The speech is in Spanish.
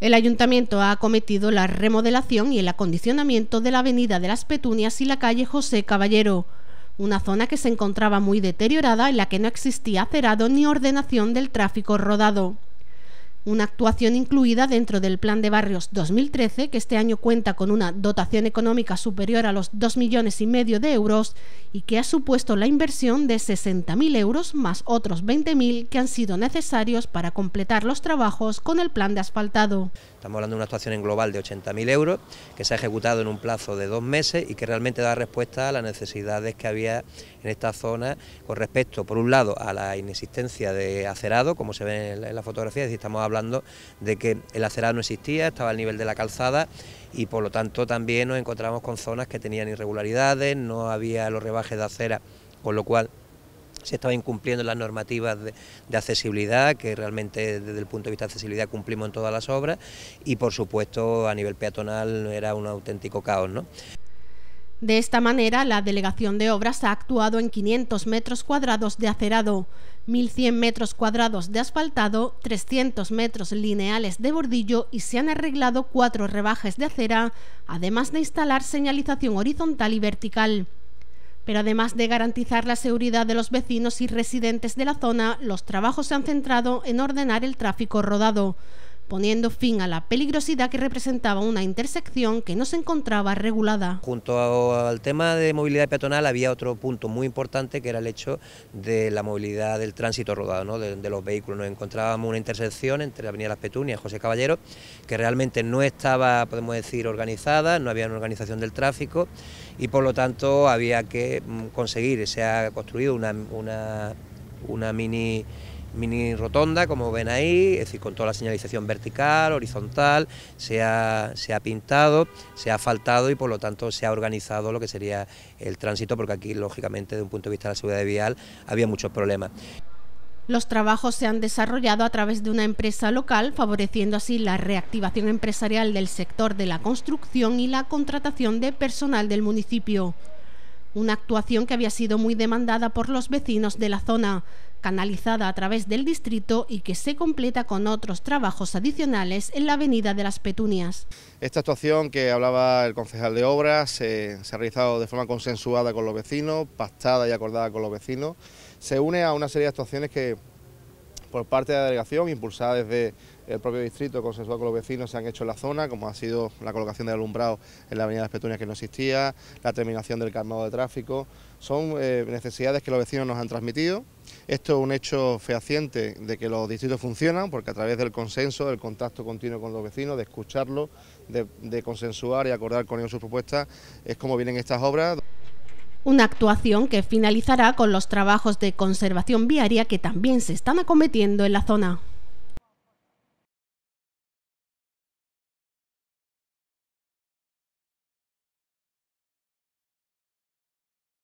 El ayuntamiento ha acometido la remodelación y el acondicionamiento de la avenida de las Petunias y la calle José Caballero, una zona que se encontraba muy deteriorada en la que no existía cerado ni ordenación del tráfico rodado una actuación incluida dentro del Plan de Barrios 2013, que este año cuenta con una dotación económica superior a los 2 millones y medio de euros y que ha supuesto la inversión de 60.000 euros más otros 20.000 que han sido necesarios para completar los trabajos con el plan de asfaltado. Estamos hablando de una actuación en global de 80.000 euros que se ha ejecutado en un plazo de dos meses y que realmente da respuesta a las necesidades que había en esta zona con respecto, por un lado, a la inexistencia de acerado, como se ve en la fotografía, es estamos hablando de que el acerado no existía, estaba al nivel de la calzada y por lo tanto también nos encontramos con zonas que tenían irregularidades, no había los rebajes de acera, con lo cual se estaba incumpliendo las normativas de, accesibilidad, que realmente desde el punto de vista de accesibilidad cumplimos en todas las obras, y por supuesto a nivel peatonal era un auténtico caos. De esta manera, la Delegación de Obras ha actuado en 500 metros cuadrados de acerado, 1.100 metros cuadrados de asfaltado, 300 metros lineales de bordillo y se han arreglado cuatro rebajes de acera, además de instalar señalización horizontal y vertical. Pero además de garantizar la seguridad de los vecinos y residentes de la zona, los trabajos se han centrado en ordenar el tráfico rodado poniendo fin a la peligrosidad que representaba una intersección que no se encontraba regulada. Junto al tema de movilidad peatonal había otro punto muy importante que era el hecho de la movilidad del tránsito rodado, de, los vehículos. Nos encontrábamos una intersección entre la Avenida Las Petunias y José Caballero que realmente no estaba, podemos decir, organizada, no había una organización del tráfico y por lo tanto había que mm, conseguir, se ha construido una, una, una mini mini rotonda, como ven ahí, es decir, con toda la señalización vertical, horizontal, se ha, pintado, se ha faltado y por lo tanto se ha organizado lo que sería el tránsito, porque aquí, lógicamente, desde un punto de vista de la seguridad vial, había muchos problemas. Los trabajos se han desarrollado a través de una empresa local, favoreciendo así la reactivación empresarial del sector de la construcción y la contratación de personal del municipio una actuación que había sido muy demandada por los vecinos de la zona, canalizada a través del distrito y que se completa con otros trabajos adicionales en la Avenida de las Petunias. Esta actuación que hablaba el concejal de Obras eh, se ha realizado de forma consensuada con los vecinos, pactada y acordada con los vecinos, se une a una serie de actuaciones que por parte de la delegación, impulsada desde el propio distrito, consensuado con los vecinos, se han hecho en la zona, como ha sido la colocación del alumbrado en la avenida de las que no existía, la terminación del carnado de tráfico, son eh, necesidades que los vecinos nos han transmitido. Esto es un hecho fehaciente de que los distritos funcionan, porque a través del consenso, del contacto continuo con los vecinos, de escucharlos, de, de consensuar y acordar con ellos sus propuestas, es como vienen estas obras. Una actuación que finalizará con los trabajos de conservación viaria que también se están acometiendo en la zona.